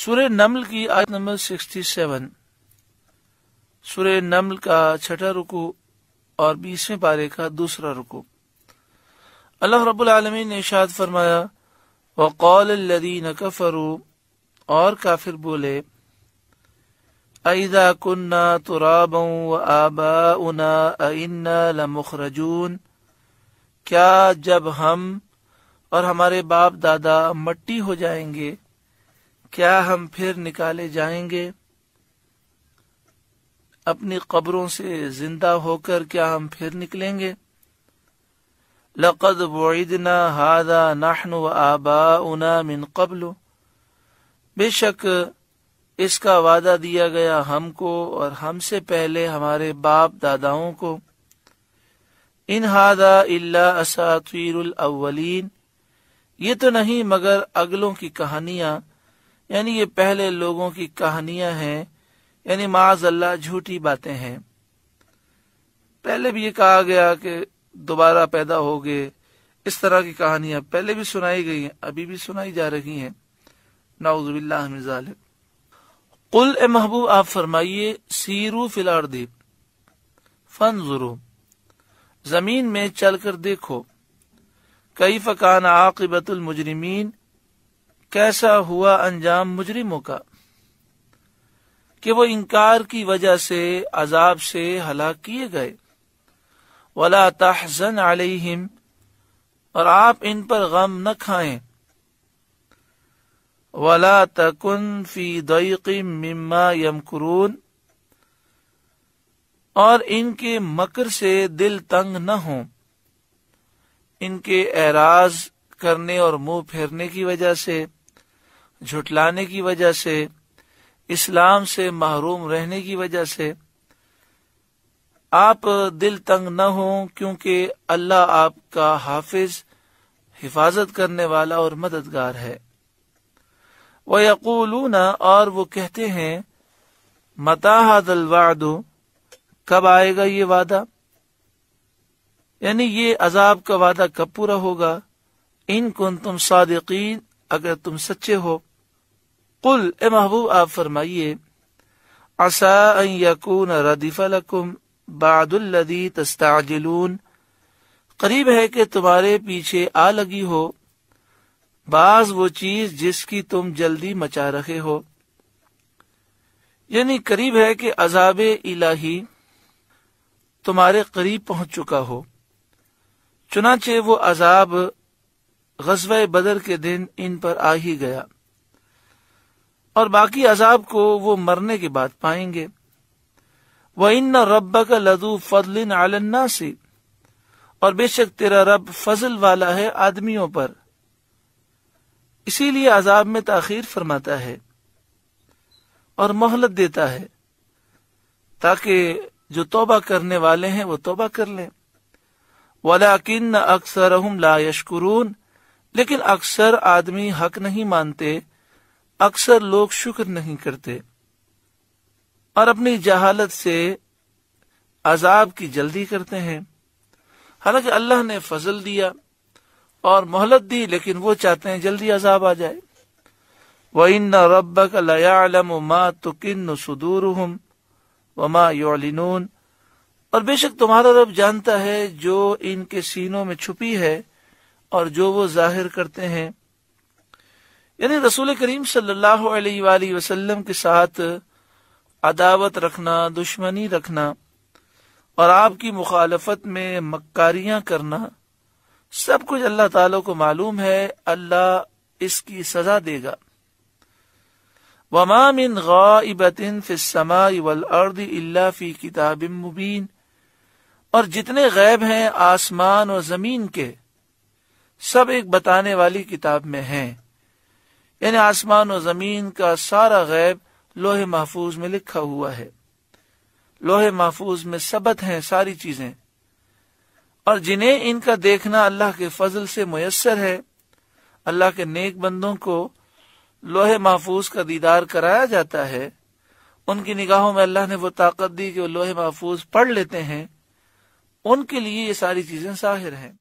سورہ نمل کی آیت نمبر سکسٹی سیون سورہ نمل کا چھٹا رکو اور بیسویں پارے کا دوسرا رکو اللہ رب العالمین نے اشاد فرمایا وقال الذین کفروا اور کافر بولے اَئِذَا كُنَّا تُرَابًا وَآبَاؤُنَا و لَمُخْرَجُونَ کیا جب ہم اور ہمارے باپ دادا مٹی ہو جائیں گے کیا ہم پھر نکالے جائیں گے اپنی قبروں سے زندہ ہو کر کیا ہم پھر نکلیں گے لقد و نحن وآباؤنا من قبل بے شک اس کا وعدہ دیا گیا ہم کو اور ہم سے پہلے ہمارے باپ داداؤں کو ان ہادا اللہ اساطیر الاولین یہ تو نہیں مگر اگلوں کی کہانیاں یعنی یہ پہلے لوگوں کی کہانیاں ہیں یعنی معاذ اللہ جھوٹی باتیں ہیں پہلے بھی یہ کہا گیا کہ دوبارہ پیدا ہو گئے اس طرح کی کہانیاں پہلے بھی سنائی گئی ہیں ابھی بھی سنائی جا رہی ہیں نعوذ باللہ من ظالم قل اے محبوب آپ فرمائیے سیرو فی الارض فن زمین میں چل کر دیکھو کئی فکان عاقبت المجرمین کیسا ہوا انجام مجرموں کا کہ وہ انکار کی وجہ سے عذاب سے ہلاک کیے گئے ولا تحزن علیہم اور آپ ان پر غم نہ کھائیں ولا تکن فی مما قرون اور ان کے مکر سے دل تنگ نہ ہوں ان کے اعراض کرنے اور منہ پھیرنے کی وجہ سے جھٹلانے کی وجہ سے اسلام سے محروم رہنے کی وجہ سے آپ دل تنگ نہ ہوں کیونکہ اللہ آپ کا حافظ حفاظت کرنے والا اور مددگار ہے وہ یقول اور وہ کہتے ہیں متاحد الوعد کب آئے گا یہ وعدہ یعنی یہ عذاب کا وعدہ کب پورا ہوگا ان کن تم صادقین اگر تم سچے ہو قل اے محبوب آپ فرمائیے بعد الدی تستاجلون قریب ہے کہ تمہارے پیچھے آ لگی ہو بعض وہ چیز جس کی تم جلدی مچا رہے ہو یعنی قریب ہے کہ عذاب الہی تمہارے قریب پہنچ چکا ہو چنانچہ وہ عذاب غزوہ بدر کے دن ان پر آ ہی گیا اور باقی عذاب کو وہ مرنے کے بعد پائیں گے لدو فضل اور بے شک تیرا رب فضل والا ہے آدمیوں پر اسی لیے عذاب میں تاخیر فرماتا ہے اور مہلت دیتا ہے تاکہ جو توبہ کرنے والے ہیں وہ توبہ کر لیں وکن اکثر لیکن اکثر آدمی حق نہیں مانتے اکثر لوگ شکر نہیں کرتے اور اپنی جہالت سے عذاب کی جلدی کرتے ہیں حالانکہ اللہ نے فضل دیا اور مہلت دی لیکن وہ چاہتے ہیں جلدی عذاب آ جائے و این ربکل و ماں تو کن سدور ماںن اور بے شک تمہارا رب جانتا ہے جو ان کے سینوں میں چھپی ہے اور جو وہ ظاہر کرتے ہیں یعنی رسول کریم صلی اللہ علیہ وآلہ وسلم کے ساتھ عداوت رکھنا دشمنی رکھنا اور آپ کی مخالفت میں مکاریاں کرنا سب کچھ اللہ تعالی کو معلوم ہے اللہ اس کی سزا دے گا وَمَا ان غَائِبَةٍ فِي السَّمَاءِ وَالْأَرْضِ إِلَّا فِي كِتَابٍ مُبِينٍ اور جتنے غیب ہیں آسمان اور زمین کے سب ایک بتانے والی کتاب میں ہیں یعنی آسمان و زمین کا سارا غیب لوہے محفوظ میں لکھا ہوا ہے لوہے محفوظ میں سبت ہیں ساری چیزیں اور جنہیں ان کا دیکھنا اللہ کے فضل سے میسر ہے اللہ کے نیک بندوں کو لوہے محفوظ کا دیدار کرایا جاتا ہے ان کی نگاہوں میں اللہ نے وہ طاقت دی کہ وہ لوہے محفوظ پڑھ لیتے ہیں ان کے لیے یہ ساری چیزیں ظاہر ہیں